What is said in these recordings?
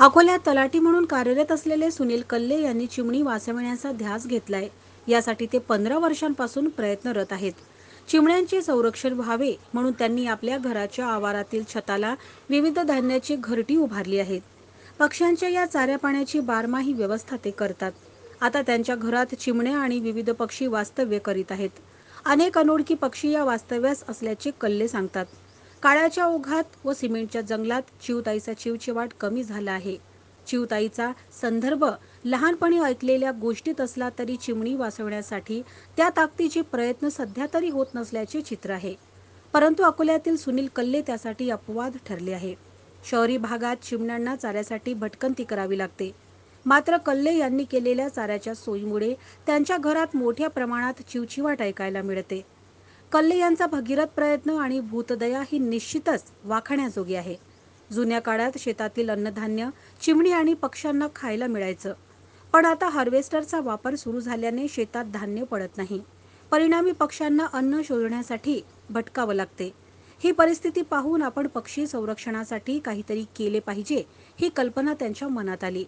अकोल्यात तलाठी म्हणून कार्यरत असलेले सुनील कल्ले यांनी चिमणी वाचविण्याचा ध्यास घेतलाय यासाठी ते पंधरा वर्षांपासून प्रयत्नरत आहेत चिमण्यांचे संरक्षण व्हावे म्हणून त्यांनी आपल्या घराच्या आवारातील छताला विविध धान्याची घरटी उभारली आहेत पक्ष्यांच्या या चाऱ्या पाण्याची बारमाही व्यवस्था ते करतात आता त्यांच्या घरात चिमण्या आणि विविध पक्षी वास्तव्य करीत आहेत अनेक अनोळखी पक्षी या वास्तव्यास असल्याचे कल्ले सांगतात काळाच्या ओघात व सिमेंटच्या जंगलात चिवताईचा चिवचिवाट कमी झाला आहे चिवताईचा संदर्भ लहानपणी ऐकलेल्या गोष्टीत असला तरी चिमणी वाचवण्यासाठी त्या ताकदीचे प्रयत्न सध्या तरी होत नसल्याचे चित्र आहे परंतु अकोल्यातील सुनील कल्ले त्यासाठी अपवाद ठरले आहे शहरी भागात चिमण्यांना चाऱ्यासाठी भटकंती करावी लागते मात्र कल्ले यांनी केलेल्या चाऱ्याच्या सोयीमुळे त्यांच्या घरात मोठ्या प्रमाणात चिवचिवाट ऐकायला मिळते कल्ले यांचा भगीरथ प्रयत्न आणि भूतदया ही निश्चितच वाखाण्याजोगी आहे जुन्या काळात शेतातील अन्नधान्य चिमणी आणि पक्ष्यांना खायला मिळायचं पण आता हार्वेस्टरचा वापर सुरू झाल्याने शेतात धान्य पडत नाही परिणामी पक्ष्यांना अन्न शोधण्यासाठी भटकावं लागते ही परिस्थिती पाहून आपण पक्षी संरक्षणासाठी काहीतरी केले पाहिजे ही कल्पना त्यांच्या मनात आली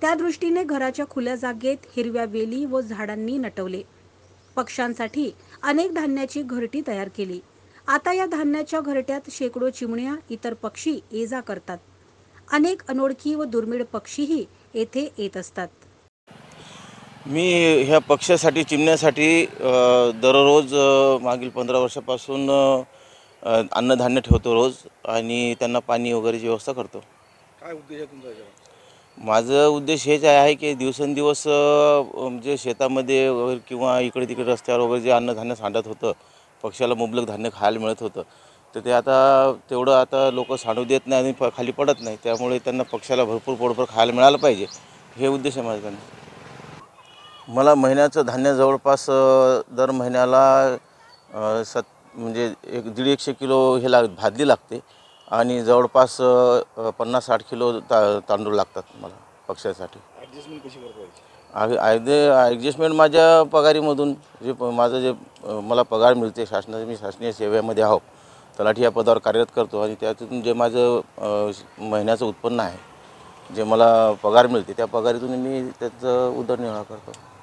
त्या दृष्टीने घराच्या खुल्या जागेत हिरव्या वेली व झाडांनी नटवले पक्ष्यांसाठी अनेक धान्याची घरटी तयार केली आता या धान्याच्या घरट्यात शेकडो चिमण्या इतर पक्षी ये जा करतात अनेक अनोळखी व दुर्मिळ पक्षीही येथे येत असतात मी ह्या पक्ष्यासाठी चिमण्यासाठी दररोज मागील पंधरा वर्षापासून अन्नधान्य ठेवतो रोज आणि त्यांना पाणी वगैरेची व्यवस्था करतो काय उद्देश आहे तुमचा माझं उद्देश हेच आहे की दिवसेंदिवस म्हणजे शेतामध्ये वगैरे किंवा इकडे तिकडे रस्त्यावर वगैरे जे अन्नधान्य सांडत होतं पक्षाला मुबलक धान्य खायला मिळत होतं तर ते आता तेवढं आता लोक सांडू देत नाही आणि प खाली पडत नाही त्यामुळे त्यांना पक्षाला भरपूर पोटभर खायला मिळालं पाहिजे हे उद्देश आहे माझं मला महिन्याचं धान्य जवळपास दर महिन्याला सत म्हणजे एक दीड एकशे किलो हे लाग भाजली लागते आणि जवळपास पन्नास साठ किलो ता तांदूळ लागतात मला पक्षासाठी ॲडजस्टमेंट कशी माझ्या पगारीमधून जे प माझं जे मला पगार मिळते शासनाचे मी शासनीय सेवेमध्ये आहो तलाठी या पदावर कार्यरत करतो आणि त्यातून जे माझं महिन्याचं उत्पन्न आहे जे मला पगार मिळते त्या पगारीतून मी त्याचं उदरनिर्वाह करतो